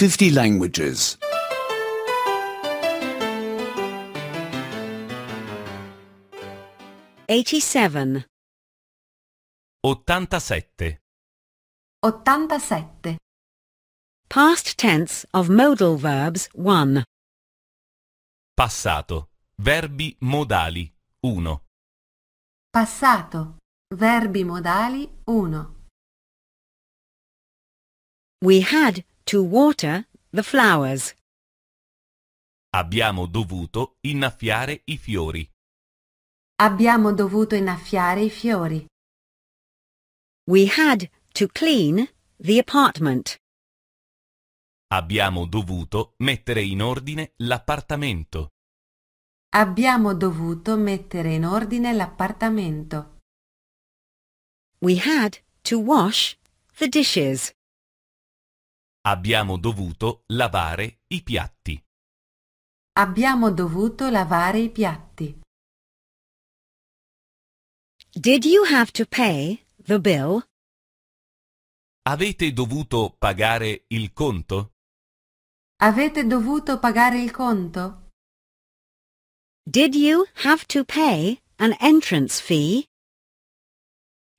50 languages. 87 87 87 Past tense of modal verbs 1 Passato Verbi modali 1 Passato Verbi modali 1 We had To water the flowers. Abbiamo dovuto innaffiare i fiori. Abbiamo dovuto innaffiare i fiori. We had to clean the apartment. Abbiamo dovuto mettere in ordine l'appartamento. Abbiamo dovuto mettere in ordine l'appartamento. We had to wash the dishes. Abbiamo dovuto lavare i piatti. Abbiamo dovuto lavare i piatti. Did you have to pay the bill? Avete dovuto pagare il conto? Avete dovuto pagare il conto? Did you have to pay an entrance fee?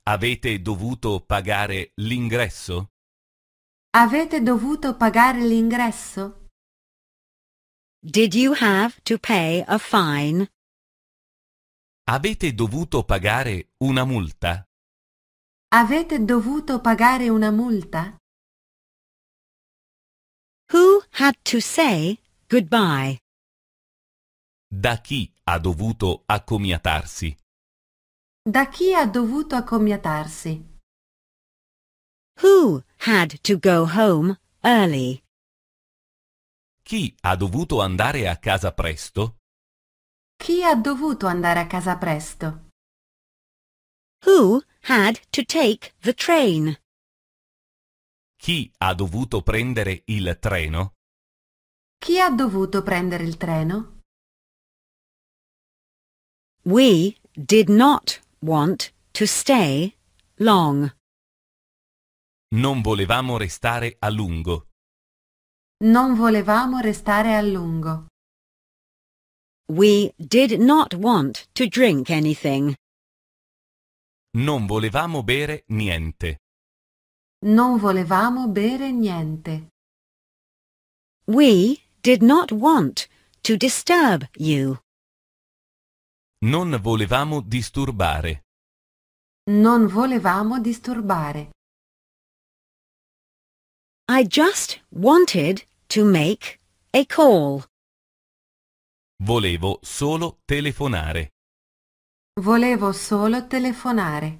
Avete dovuto pagare l'ingresso? Avete dovuto pagare l'ingresso? Did you have to pay a fine? Avete dovuto pagare una multa? Avete dovuto pagare una multa? Who had to say goodbye? Da chi ha dovuto accomiatarsi? Da chi ha dovuto accomiatarsi? Who had to go home early? Chi ha dovuto andare a casa presto? Chi ha dovuto andare a casa presto? Who had to take the train? Chi ha dovuto prendere il treno? Chi ha dovuto prendere il treno? We did not want to stay long. Non volevamo restare a lungo. Non volevamo restare a lungo. We did not want to drink anything. Non volevamo bere niente. Non volevamo bere niente. We did not want to disturb you. Non volevamo disturbare. Non volevamo disturbare. I just wanted to make a call. Volevo solo telefonare. Volevo solo telefonare.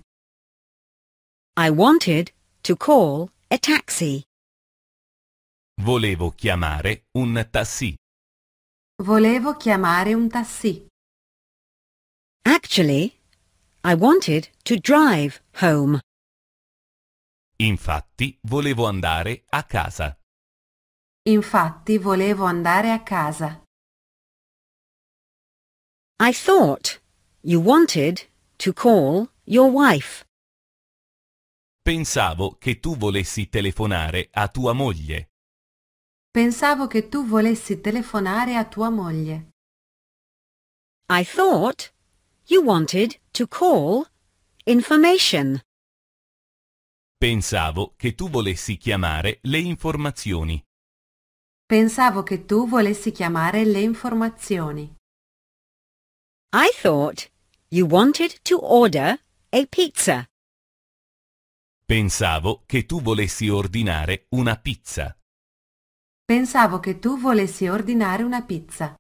I wanted to call a taxi. Volevo chiamare un tassì. Volevo chiamare un tassì. Actually, I wanted to drive home. Infatti volevo andare a casa. Infatti volevo andare a casa. I thought you wanted to call your wife. Pensavo che tu volessi telefonare a tua moglie. Pensavo che tu volessi telefonare a tua moglie. I thought you wanted to call information. Pensavo che tu volessi chiamare le informazioni. Pensavo che tu volessi chiamare le informazioni. I thought you wanted to order a pizza. Pensavo che tu volessi ordinare una pizza. Pensavo che tu volessi ordinare una pizza.